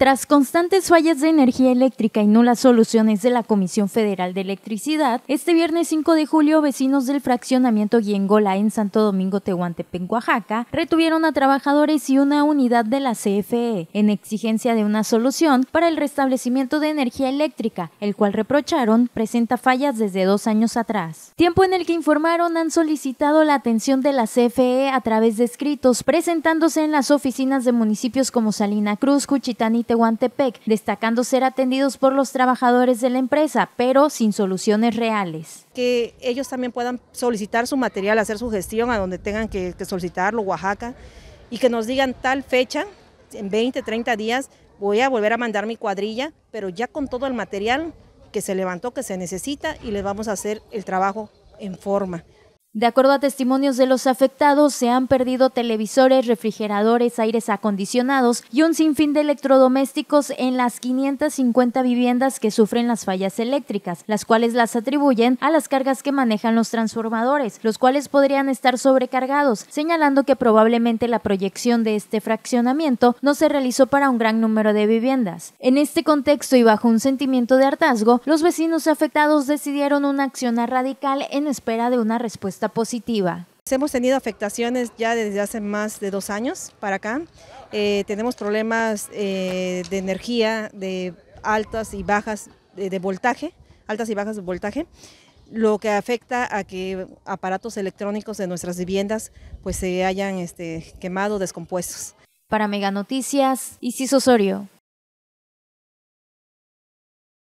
Tras constantes fallas de energía eléctrica y nulas soluciones de la Comisión Federal de Electricidad, este viernes 5 de julio vecinos del fraccionamiento Guiengola en Santo Domingo Tehuantepec, Oaxaca, retuvieron a trabajadores y una unidad de la CFE en exigencia de una solución para el restablecimiento de energía eléctrica, el cual reprocharon presenta fallas desde dos años atrás. Tiempo en el que informaron han solicitado la atención de la CFE a través de escritos, presentándose en las oficinas de municipios como Salina Cruz, Cuchitán y Tehuantepec, destacando ser atendidos por los trabajadores de la empresa, pero sin soluciones reales. Que ellos también puedan solicitar su material, hacer su gestión a donde tengan que, que solicitarlo, Oaxaca, y que nos digan tal fecha, en 20, 30 días, voy a volver a mandar mi cuadrilla, pero ya con todo el material que se levantó, que se necesita, y les vamos a hacer el trabajo en forma. De acuerdo a testimonios de los afectados, se han perdido televisores, refrigeradores, aires acondicionados y un sinfín de electrodomésticos en las 550 viviendas que sufren las fallas eléctricas, las cuales las atribuyen a las cargas que manejan los transformadores, los cuales podrían estar sobrecargados, señalando que probablemente la proyección de este fraccionamiento no se realizó para un gran número de viviendas. En este contexto y bajo un sentimiento de hartazgo, los vecinos afectados decidieron una acción radical en espera de una respuesta positiva. Hemos tenido afectaciones ya desde hace más de dos años para acá. Eh, tenemos problemas eh, de energía, de altas y bajas de, voltaje, altas y bajas de voltaje lo que afecta a que aparatos electrónicos de nuestras viviendas pues se hayan este, quemado, descompuestos. Para Mega Noticias, Isis Osorio.